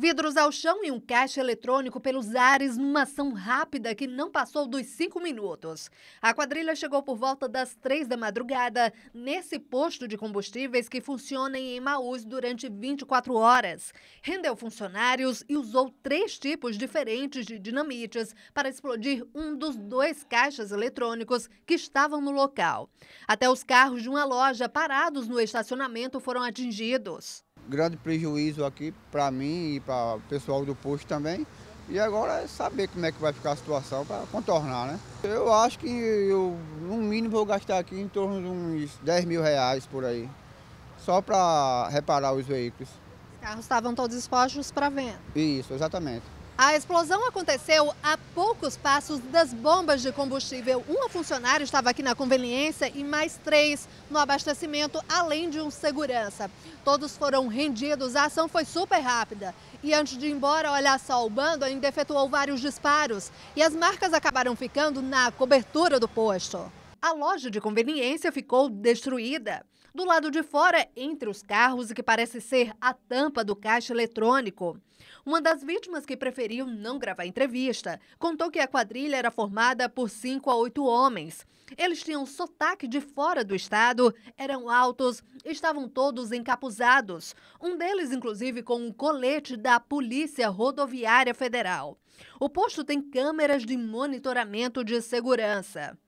Vidros ao chão e um caixa eletrônico pelos ares numa ação rápida que não passou dos cinco minutos. A quadrilha chegou por volta das três da madrugada nesse posto de combustíveis que funciona em Emaús durante 24 horas. Rendeu funcionários e usou três tipos diferentes de dinamites para explodir um dos dois caixas eletrônicos que estavam no local. Até os carros de uma loja parados no estacionamento foram atingidos grande prejuízo aqui para mim e para o pessoal do posto também. E agora é saber como é que vai ficar a situação para contornar, né? Eu acho que eu, no mínimo, vou gastar aqui em torno de uns 10 mil reais por aí, só para reparar os veículos. Os carros estavam todos expostos para venda? Isso, exatamente. A explosão aconteceu a poucos passos das bombas de combustível. Uma funcionária estava aqui na conveniência e mais três no abastecimento, além de um segurança. Todos foram rendidos, a ação foi super rápida. E antes de ir embora, olha só, o bando ainda efetuou vários disparos e as marcas acabaram ficando na cobertura do posto. A loja de conveniência ficou destruída. Do lado de fora, entre os carros, o que parece ser a tampa do caixa eletrônico. Uma das vítimas que preferiu não gravar entrevista contou que a quadrilha era formada por cinco a oito homens. Eles tinham sotaque de fora do estado, eram altos, estavam todos encapuzados. Um deles, inclusive, com um colete da Polícia Rodoviária Federal. O posto tem câmeras de monitoramento de segurança.